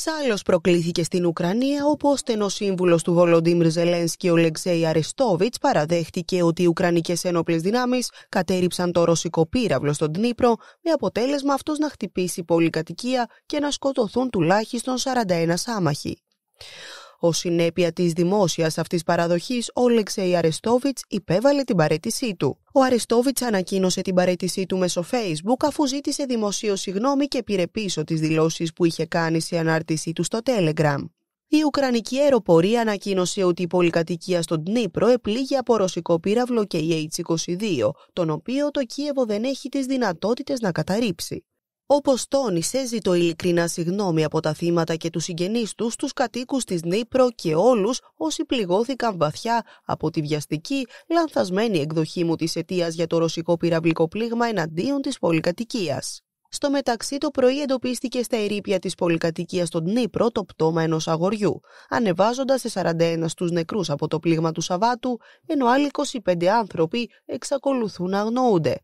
Σάλλο προκλήθηκε στην Ουκρανία όπου ο στενός του Βολοντίμ Ζελένσκι ο Λεξέη Αριστόβιτς παραδέχτηκε ότι οι Ουκρανικές ένοπλες δυνάμεις κατέριψαν το ρωσικό πύραυλο στον Τνίπρο με αποτέλεσμα αυτός να χτυπήσει πολυκατοικία και να σκοτωθούν τουλάχιστον 41 άμαχοι. Ως συνέπεια της δημόσιας αυτής παραδοχής, ο Λεξέη Αρεστόβιτς υπέβαλε την παρέτησή του. Ο Αρεστόβιτς ανακοίνωσε την παρέτησή του μέσω Facebook αφού ζήτησε δημοσίως συγγνώμη και πήρε πίσω τις δηλώσεις που είχε κάνει σε ανάρτησή του στο Telegram. Η Ουκρανική αεροπορία ανακοίνωσε ότι η πολυκατοικία στον Τνίπρο επλήγει από ρωσικό πύραυλο και η H22, τον οποίο το Κίεβο δεν έχει τις δυνατότητες να καταρρύψει. Όπως τόνισε, ζητώ ειλικρινά συγγνώμη από τα θύματα και τους συγγενείς τους, τους κατοίκους της Νύπρο και όλους όσοι πληγώθηκαν βαθιά από τη βιαστική, λανθασμένη εκδοχή μου της αιτίας για το ρωσικό πυραυλικό πλήγμα εναντίον της πολυκατοικίας. Στο μεταξύ, το πρωί εντοπίστηκε στα ερήπια της πολυκατοικίας στον Νύπρο το πτώμα ενός αγοριού, ανεβάζοντας σε 41 του νεκρούς από το πλήγμα του Σαββάτου, ενώ άλλοι 25 άνθρωποι εξακολουθούν να αγνοούνται.